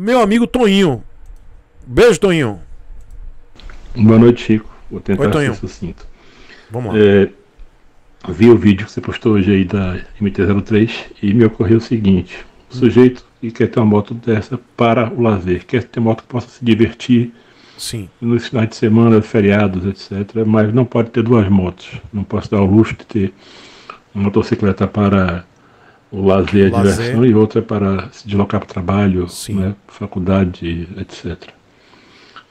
meu amigo Toninho. Beijo, Toninho. Boa noite, Chico. Vou tentar Oi, Toninho. ser sucinto. Vamos lá. É, vi o vídeo que você postou hoje aí da MT-03 e me ocorreu o seguinte. O sujeito que quer ter uma moto dessa para o lazer, quer ter uma moto que possa se divertir Sim. nos finais de semana, feriados, etc. Mas não pode ter duas motos. Não posso dar o luxo de ter uma motocicleta para o lazer, é a diversão, e outra é para se deslocar para o trabalho, né, faculdade, etc.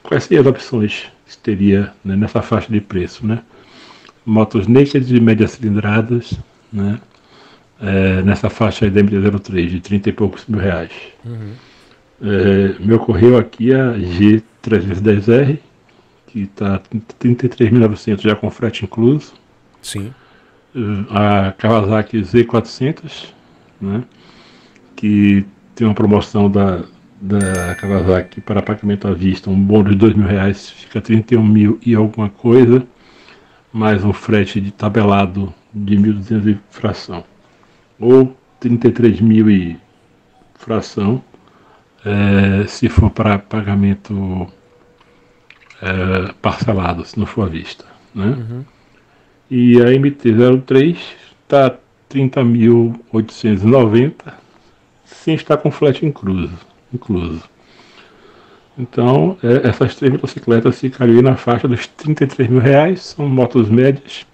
Quais seriam as opções que teria né, nessa faixa de preço? Né? Motos naked de médias cilindradas, né? É, nessa faixa aí da MT-03, de 30 e poucos mil reais. Uhum. É, me ocorreu aqui a G310R, que está 33.900 já com frete incluso. Sim. A Kawasaki Z400, né? Que tem uma promoção da, da Kawasaki para pagamento à vista, um bônus de dois mil reais fica 31 mil e alguma coisa, mais um frete de tabelado de 1.200 e fração, ou 33 mil e fração, é, se for para pagamento é, parcelado, se não for à vista, né? Uhum. E a MT-03 está 30.890 sem estar com frete incluso. incluso. Então, é, essas três motocicletas ficariam aí na faixa dos 33 mil reais, são motos médias,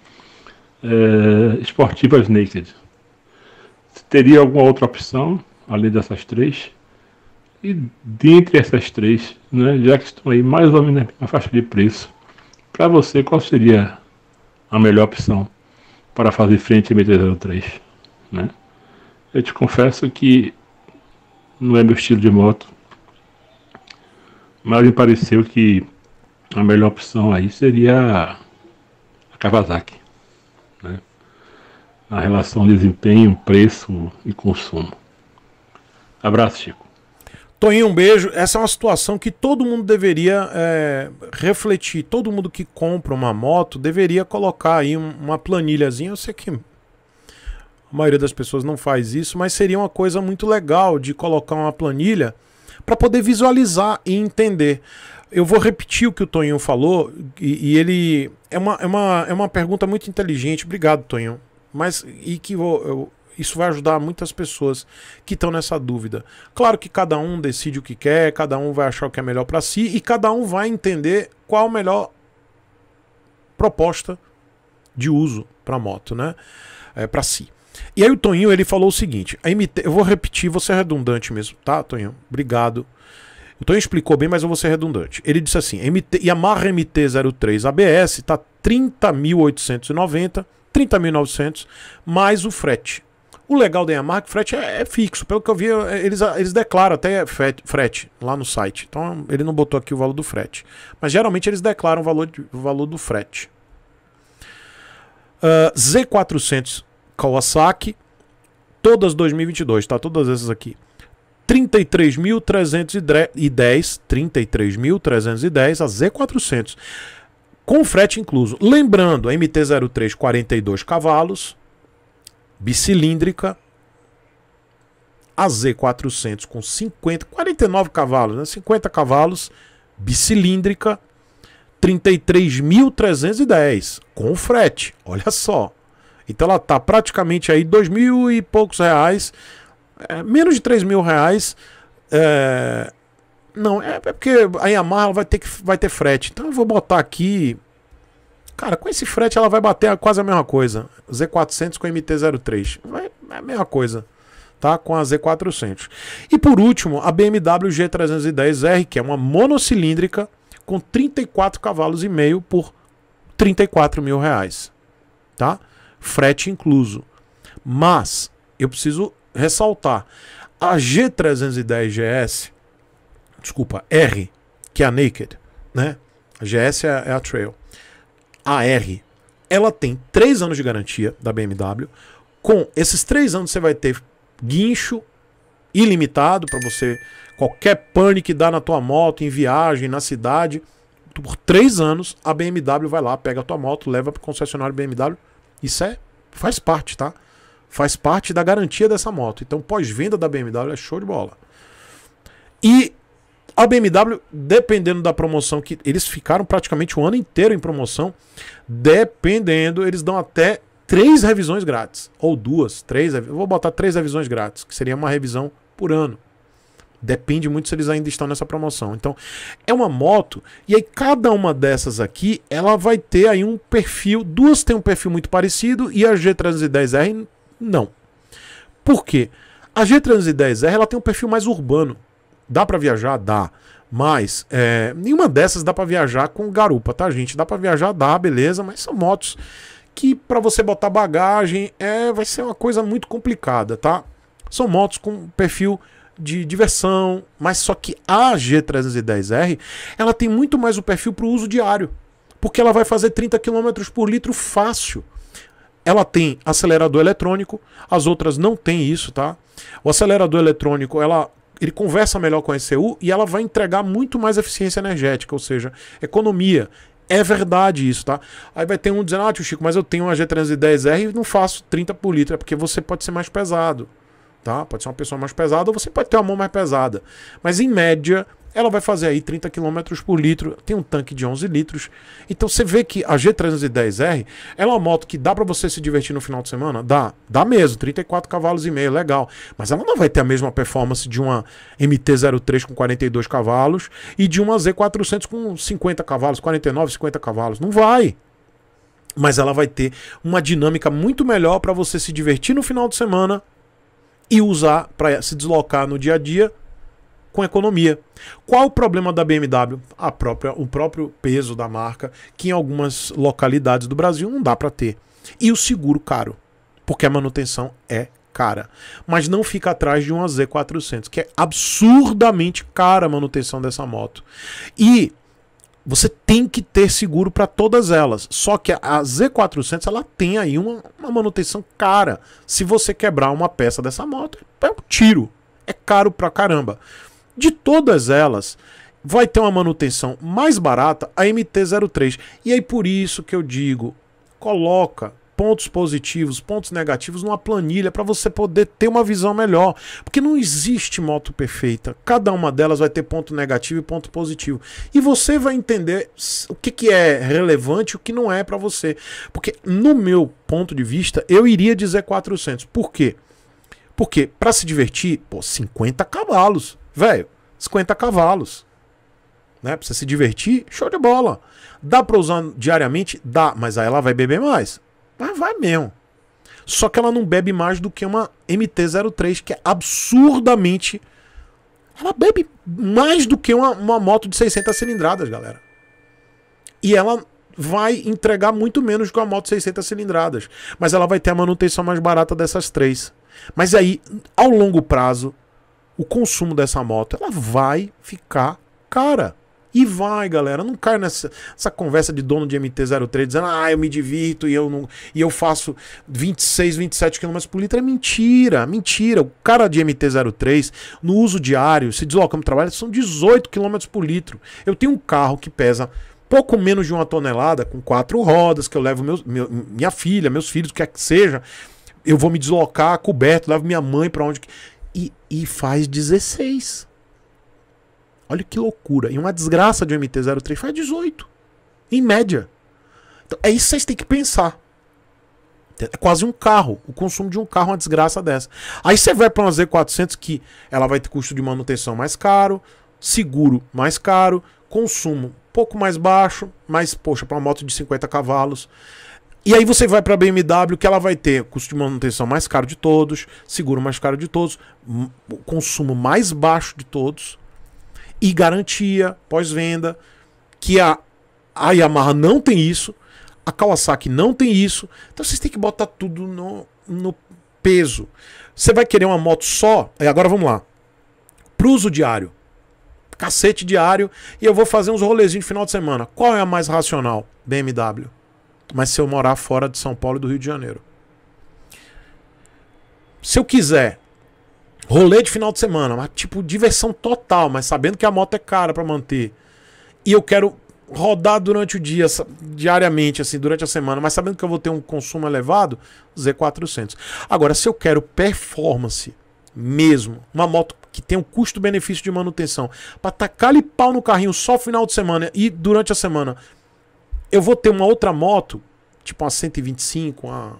é, esportivas naked. Teria alguma outra opção, além dessas três? E dentre essas três, né, já que estão aí mais ou menos na faixa de preço, para você qual seria a melhor opção? para fazer frente a MT-03. Né? Eu te confesso que não é meu estilo de moto, mas me pareceu que a melhor opção aí seria a Kawasaki. Né? A relação desempenho, preço e consumo. Abraço, Chico. Toninho, um beijo. Essa é uma situação que todo mundo deveria é, refletir. Todo mundo que compra uma moto deveria colocar aí uma planilhazinha. Eu sei que a maioria das pessoas não faz isso, mas seria uma coisa muito legal de colocar uma planilha para poder visualizar e entender. Eu vou repetir o que o Toninho falou, e, e, ele. É uma, é, uma, é uma pergunta muito inteligente. Obrigado, Toninho. Mas. E que vou, eu, isso vai ajudar muitas pessoas que estão nessa dúvida. Claro que cada um decide o que quer, cada um vai achar o que é melhor para si e cada um vai entender qual a melhor proposta de uso para moto, né? É, para si. E aí o Toninho ele falou o seguinte: a MT, eu vou repetir, você ser redundante mesmo, tá, Toninho? Obrigado. O Toninho explicou bem, mas eu vou ser redundante. Ele disse assim: MT, Yamaha MT-03 ABS tá 30.890, 30.900 mais o frete. O legal da Yamaha é que o frete é, fixo. Pelo que eu vi, é, eles, eles declaram até frete lá no site. Então ele não botou aqui o valor do frete. Mas geralmente eles declaram o valor, o valor do frete. Uh, ah, Z400 Kawasaki, todas 2022, tá? Todas essas aqui. 33.310, 33.310 a Z400, com frete incluso. Lembrando, MT-03 42 cavalos, bicilíndrica, a Z400 com 50, 49 cavalos, né? 50 cavalos, bicilíndrica, 33.310 com frete. Olha só. Então ela tá praticamente aí dois mil e poucos reais, é, menos de três mil reais. É, não, é, é porque a Yamaha vai ter, que, vai ter frete. Então eu vou botar aqui Cara, com esse frete ela vai bater quase a mesma coisa. Z400 com MT-03. É a mesma coisa. Tá? Com a Z400. E por último, a BMW G310R, que é uma monocilíndrica com 34 cavalos e meio por 34 mil reais. Tá? Frete incluso. Mas, eu preciso ressaltar. A G310 GS, desculpa, R, que é a Naked, né? A GS é a, é a Trail AR, ela tem 3 anos de garantia da BMW. Com esses 3 anos você vai ter guincho ilimitado para você qualquer pane que dá na tua moto, em viagem, na cidade, por 3 anos a BMW vai lá, pega a tua moto, leva para o concessionário BMW. Isso é faz parte, tá? Faz parte da garantia dessa moto. Então, pós-venda da BMW é show de bola. E a BMW, dependendo da promoção, que eles ficaram praticamente o ano inteiro em promoção, dependendo, eles dão até três revisões grátis. Ou duas, três. Eu vou botar três revisões grátis, que seria uma revisão por ano. Depende muito se eles ainda estão nessa promoção. Então, é uma moto, e aí cada uma dessas aqui, ela vai ter aí um perfil. Duas têm um perfil muito parecido e a G310R não. Por quê? A G310R ela tem um perfil mais urbano. Dá para viajar? Dá. Mas é, nenhuma dessas dá para viajar com garupa, tá, gente? Dá para viajar, dá, beleza, mas são motos que para você botar bagagem é vai ser uma coisa muito complicada, tá? São motos com perfil de diversão, mas só que a G310R, ela tem muito mais o perfil para o uso diário, porque ela vai fazer 30 km por litro fácil. Ela tem acelerador eletrônico, as outras não tem isso, tá? O acelerador eletrônico, ela ele conversa melhor com a ECU e ela vai entregar muito mais eficiência energética, ou seja, economia. É verdade isso, tá? Aí vai ter um dizendo, ah, tio Chico, mas eu tenho uma G310R e não faço 30 por litro, é porque você pode ser mais pesado, tá? Pode ser uma pessoa mais pesada ou você pode ter uma mão mais pesada. Mas em média, ela vai fazer aí 30 km por litro, tem um tanque de 11 litros. Então você vê que a G310R ela é uma moto que dá para você se divertir no final de semana? Dá, dá mesmo, 34 cavalos e meio, legal. Mas ela não vai ter a mesma performance de uma MT-03 com 42 cavalos e de uma Z400 com 50 cavalos, 49, 50 cavalos. Não vai, mas ela vai ter uma dinâmica muito melhor para você se divertir no final de semana e usar para se deslocar no dia a dia com economia. Qual o problema da BMW? A própria, o próprio peso da marca, que em algumas localidades do Brasil não dá para ter. E o seguro caro, porque a manutenção é cara. Mas não fica atrás de uma Z400, que é absurdamente cara a manutenção dessa moto. E você tem que ter seguro para todas elas. Só que a Z400 ela tem aí uma, uma, manutenção cara. Se você quebrar uma peça dessa moto, é um tiro. É caro pra caramba de todas elas, vai ter uma manutenção mais barata a MT-03. E aí por isso que eu digo, coloca pontos positivos, pontos negativos numa planilha para você poder ter uma visão melhor, porque não existe moto perfeita. Cada uma delas vai ter ponto negativo e ponto positivo. E você vai entender o que, que é relevante e o que não é para você. Porque no meu ponto de vista, eu iria dizer 400. Por quê? Porque para se divertir, pô, 50 cavalos. Velho, 50 cavalos. Né? Pra você se divertir, show de bola. Dá pra usar diariamente? Dá, mas aí ela vai beber mais. Mas vai mesmo. Só que ela não bebe mais do que uma MT-03, que é absurdamente. Ela bebe mais do que uma, uma moto de 600 cilindradas, galera. E ela vai entregar muito menos que uma moto de 600 cilindradas. Mas ela vai ter a manutenção mais barata dessas três. Mas aí, ao longo prazo, o consumo dessa moto, ela vai ficar cara. E vai, galera, não cai nessa essa conversa de dono de MT-03 dizendo, ah, eu me divirto e eu não e eu faço 26, 27 km por litro. É mentira, mentira. O cara de MT-03, no uso diário, se deslocando para trabalho, são 18 km por litro. Eu tenho um carro que pesa pouco menos de uma tonelada, com quatro rodas, que eu levo meus, meu, minha filha, meus filhos, o que é que seja. Eu vou me deslocar coberto, levo minha mãe para onde que e, e faz 16. Olha que loucura. E uma desgraça de um MT-03 faz 18. Em média. Então, é isso que vocês têm que pensar. É quase um carro. O consumo de um carro é uma desgraça dessa. Aí você vai para uma Z400 que ela vai ter custo de manutenção mais caro, seguro mais caro, consumo pouco mais baixo, mas, poxa, para uma moto de 50 cavalos. E aí você vai para a BMW que ela vai ter custo de manutenção mais caro de todos, seguro mais caro de todos, consumo mais baixo de todos e garantia pós-venda que a, a Yamaha não tem isso, a Kawasaki não tem isso. Então vocês têm que botar tudo no, no peso. Você vai querer uma moto só? E Agora vamos lá. para uso diário. Cacete diário. E eu vou fazer uns rolezinhos de final de semana. Qual é a mais racional? BMW mas se eu morar fora de São Paulo e do Rio de Janeiro. Se eu quiser rolê de final de semana, mas tipo diversão total, mas sabendo que a moto é cara para manter. E eu quero rodar durante o dia, diariamente, assim, durante a semana, mas sabendo que eu vou ter um consumo elevado, Z400. Agora, se eu quero performance mesmo, uma moto que tem um custo-benefício de manutenção, para tacar-lhe pau no carrinho só final de semana e durante a semana, eu vou ter uma outra moto, tipo uma 125, uma,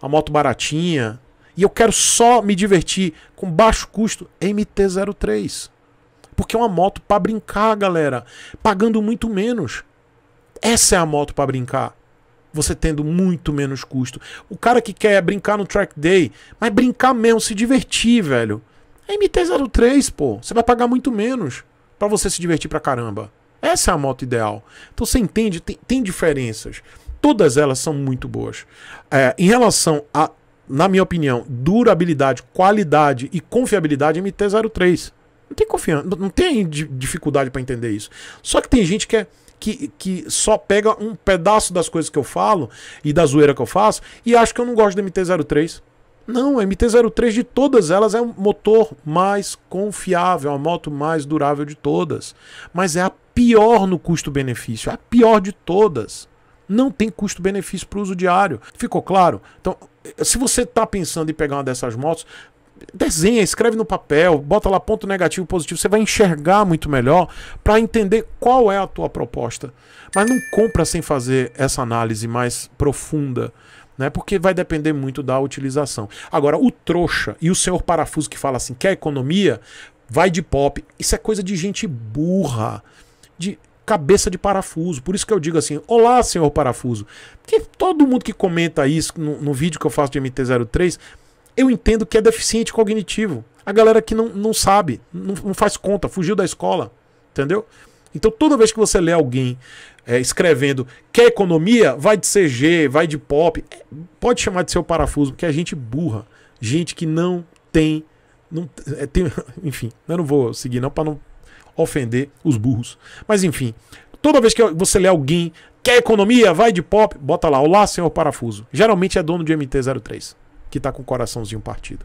uma moto baratinha, e eu quero só me divertir com baixo custo, MT-03. Porque é uma moto para brincar, galera, pagando muito menos. Essa é a moto para brincar. Você tendo muito menos custo. O cara que quer brincar no track day, mas brincar mesmo, se divertir, velho. MT-03, pô. Você vai pagar muito menos para você se divertir pra caramba. Essa é a moto ideal. Então você entende, tem, tem diferenças. Todas elas são muito boas. É, em relação a, na minha opinião, durabilidade, qualidade e confiabilidade, MT-03. Não tem confiança, não tem dificuldade para entender isso. Só que tem gente que é. Que, que, só pega um pedaço das coisas que eu falo e da zoeira que eu faço e acha que eu não gosto da MT-03. Não, a MT-03 de todas elas é o motor mais confiável, a moto mais durável de todas. Mas é a pior no custo-benefício, a pior de todas. Não tem custo-benefício para o uso diário. Ficou claro? Então, se você está pensando em pegar uma dessas motos, desenha, escreve no papel, bota lá ponto negativo, positivo, você vai enxergar muito melhor para entender qual é a tua proposta. Mas não compra sem fazer essa análise mais profunda né? Porque vai depender muito da utilização. Agora, o trouxa e o senhor parafuso que fala assim, quer é economia, vai de pop. Isso é coisa de gente burra, de cabeça de parafuso. Por isso que eu digo assim: Olá, senhor parafuso. Porque todo mundo que comenta isso no, no vídeo que eu faço de MT-03, eu entendo que é deficiente cognitivo. A galera que não, não sabe, não, não faz conta, fugiu da escola, entendeu? Então toda vez que você lê alguém é, escrevendo quer economia, vai de CG, vai de pop, é, pode chamar de seu parafuso, porque é gente burra, gente que não tem. Não, é, tem enfim, eu não vou seguir não para não ofender os burros. Mas enfim, toda vez que você lê alguém quer economia, vai de pop, bota lá, olá senhor parafuso. Geralmente é dono de MT-03, que tá com o coraçãozinho partido.